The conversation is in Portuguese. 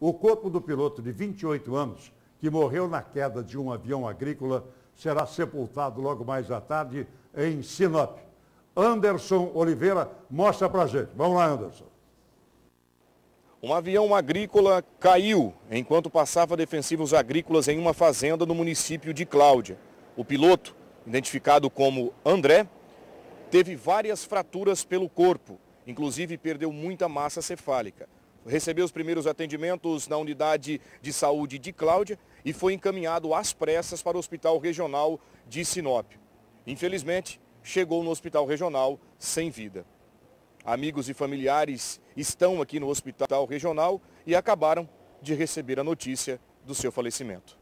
O corpo do piloto de 28 anos, que morreu na queda de um avião agrícola, será sepultado logo mais à tarde em Sinop. Anderson Oliveira mostra pra gente. Vamos lá, Anderson. Um avião agrícola caiu enquanto passava defensivos agrícolas em uma fazenda no município de Cláudia. O piloto, identificado como André, teve várias fraturas pelo corpo, inclusive perdeu muita massa cefálica recebeu os primeiros atendimentos na unidade de saúde de Cláudia e foi encaminhado às pressas para o Hospital Regional de Sinop. Infelizmente, chegou no Hospital Regional sem vida. Amigos e familiares estão aqui no Hospital Regional e acabaram de receber a notícia do seu falecimento.